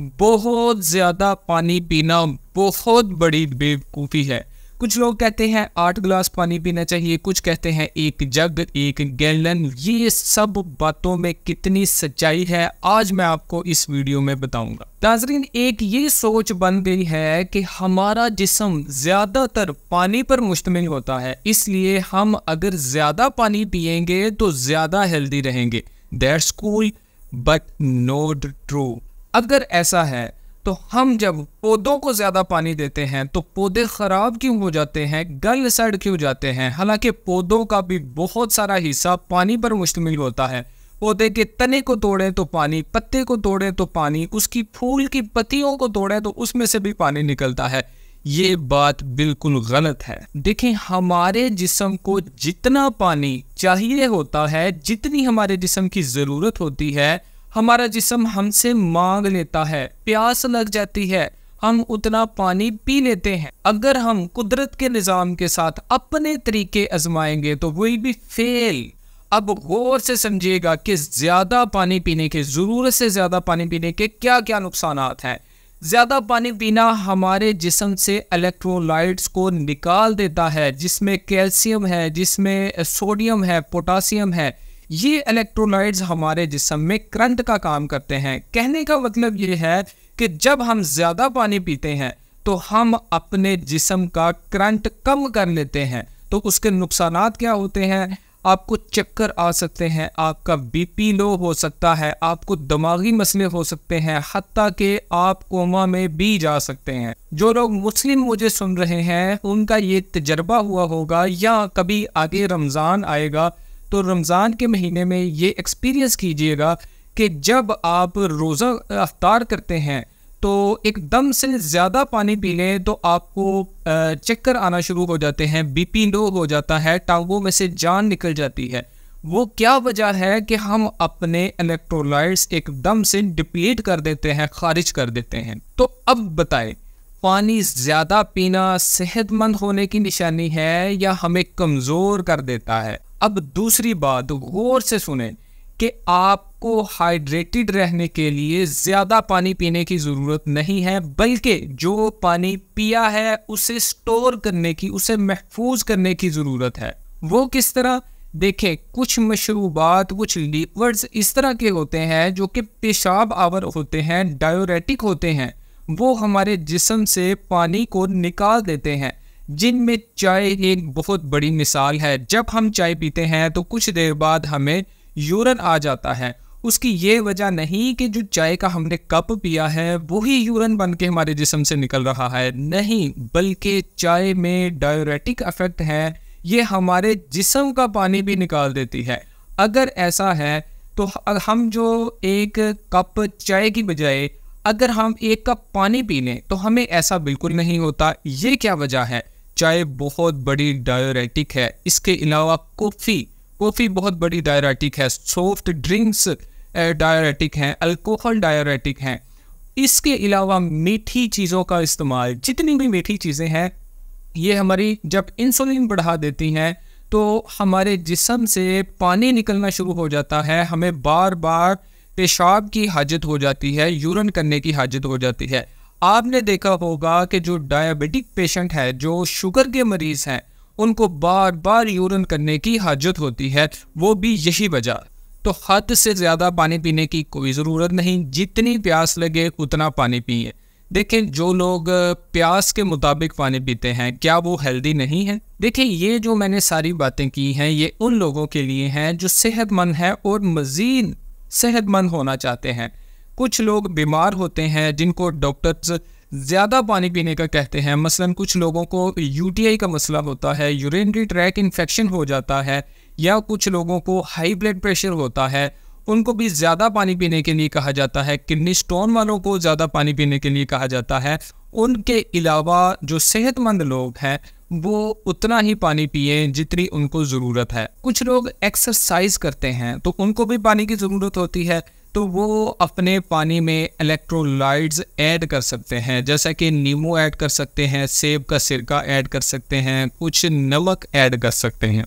बहुत ज़्यादा पानी पीना बहुत बड़ी बेवकूफ़ी है कुछ लोग कहते हैं आठ गिलास पानी पीना चाहिए कुछ कहते हैं एक जग एक गैलन ये सब बातों में कितनी सच्चाई है आज मैं आपको इस वीडियो में बताऊंगा नाजरीन एक ये सोच बन गई है कि हमारा जिसम ज़्यादातर पानी पर मुश्तमिल होता है इसलिए हम अगर ज़्यादा पानी पियेंगे तो ज़्यादा हेल्दी रहेंगे that's cool but not true अगर ऐसा है तो हम जब पौधों को ज़्यादा पानी देते हैं तो पौधे ख़राब क्यों हो जाते हैं गल सड़ क्यों जाते हैं हालांकि पौधों का भी बहुत सारा हिस्सा पानी पर मुश्तमिल होता है पौधे के तने को तोड़े तो पानी पत्ते को तोड़े तो पानी उसकी फूल की पत्तियों को तोड़े तो उसमें से भी पानी निकलता है ये बात बिल्कुल गलत है देखें हमारे जिसम को जितना पानी चाहिए होता है जितनी हमारे जिसम की ज़रूरत होती है हमारा जिसम हमसे मांग लेता है प्यास लग जाती है हम उतना पानी पी लेते हैं अगर हम कुदरत के निज़ाम के साथ अपने तरीके आजमाएंगे तो वो भी फेल अब गौर से समझिएगा कि ज़्यादा पानी पीने के ज़रूरत से ज़्यादा पानी पीने के क्या क्या नुकसान हैं ज़्यादा पानी पीना हमारे जिसम से इलेक्ट्रोलाइट्स को निकाल देता है जिसमें कैल्शियम है जिसमें सोडियम है पोटासियम है ये इलेक्ट्रोलाइट्स हमारे जिसम में करंट का काम करते हैं कहने का मतलब ये है कि जब हम ज़्यादा पानी पीते हैं तो हम अपने जिसम का करंट कम कर लेते हैं तो उसके नुकसान क्या होते हैं आपको चक्कर आ सकते हैं आपका बीपी लो हो सकता है आपको दिमागी मसले हो सकते हैं हती कि आप कोमा में भी जा सकते हैं जो लोग मुस्लिम मुझे सुन रहे हैं उनका ये तजर्बा हुआ होगा या कभी आगे रमज़ान आएगा तो रमज़ान के महीने में ये एक्सपीरियंस कीजिएगा कि जब आप रोज़ा अफ्तार करते हैं तो एकदम से ज़्यादा पानी पी लें तो आपको चक्कर आना शुरू हो जाते हैं बीपी लो हो जाता है टांगों में से जान निकल जाती है वो क्या वजह है कि हम अपने इलेक्ट्रोलाइट्स एकदम से डिप्लीट कर देते हैं खारिज कर देते हैं तो अब बताएं पानी ज़्यादा पीना सेहतमंद होने की निशानी है या हमें कमज़ोर कर देता है अब दूसरी बात गौर से सुने कि आपको हाइड्रेटेड रहने के लिए ज़्यादा पानी पीने की ज़रूरत नहीं है बल्कि जो पानी पिया है उसे स्टोर करने की उसे महफूज करने की ज़रूरत है वो किस तरह देखें कुछ मशरूबात कुछ लिक्वड्स इस तरह के होते हैं जो कि पेशाब आवर होते हैं डायोरेटिक होते हैं वो हमारे जिसम से पानी को निकाल देते हैं जिनमें चाय एक बहुत बड़ी मिसाल है जब हम चाय पीते हैं तो कुछ देर बाद हमें यूरन आ जाता है उसकी ये वजह नहीं कि जो चाय का हमने कप पिया है वही यूरन बन के हमारे जिसम से निकल रहा है नहीं बल्कि चाय में डायोरेटिक अफेक्ट है ये हमारे जिसम का पानी भी निकाल देती है अगर ऐसा है तो हम जो एक कप चाय की बजाय अगर हम एक कप पानी पी लें तो हमें ऐसा बिल्कुल नहीं होता ये क्या वजह है चाय बहुत बड़ी डायोरेटिक है इसके अलावा कॉफ़ी कॉफ़ी बहुत बड़ी डायोरेटिक है सॉफ्ट ड्रिंक्स डायोरेटिक हैं अल्कोहल डायोरेटिक हैं इसके अलावा मीठी चीज़ों का इस्तेमाल जितनी भी मीठी चीज़ें हैं ये हमारी जब इंसुलिन बढ़ा देती हैं तो हमारे जिसम से पानी निकलना शुरू हो जाता है हमें बार बार पेशाब की हाजत हो जाती है यूरन करने की हाजत हो जाती है आपने देखा होगा कि जो डायबिटिक पेशेंट है जो शुगर के मरीज़ हैं उनको बार बार यूरिन करने की हाजत होती है वो भी यही वजह तो हद से ज़्यादा पानी पीने की कोई ज़रूरत नहीं जितनी प्यास लगे उतना पानी पिए देखें जो लोग प्यास के मुताबिक पानी पीते हैं क्या वो हेल्दी नहीं है देखें ये जो मैंने सारी बातें की हैं ये उन लोगों के लिए हैं जो सेहतमंद हैं और मज़ीद सेहतमंद होना चाहते हैं कुछ लोग बीमार होते हैं जिनको डॉक्टर्स ज़्यादा पानी पीने का कहते हैं मसलन कुछ लोगों को यूटीआई का मसला होता है यूरिनरी ट्रैक इन्फेक्शन हो जाता है या कुछ लोगों को हाई ब्लड प्रेशर होता है उनको भी ज़्यादा पानी पीने के लिए कहा जाता है किडनी स्टोन वालों को ज़्यादा पानी पीने के लिए कहा जाता है उनके अलावा जो सेहतमंद लोग हैं वो उतना ही पानी पिए जितनी उनको ज़रूरत है कुछ लोग एक्सरसाइज करते हैं तो उनको भी पानी की ज़रूरत होती है तो वो अपने पानी में इलेक्ट्रोलाइट्स ऐड कर सकते हैं जैसा कि नींबू ऐड कर सकते हैं सेब का सिरका ऐड कर सकते हैं कुछ नमक ऐड कर सकते हैं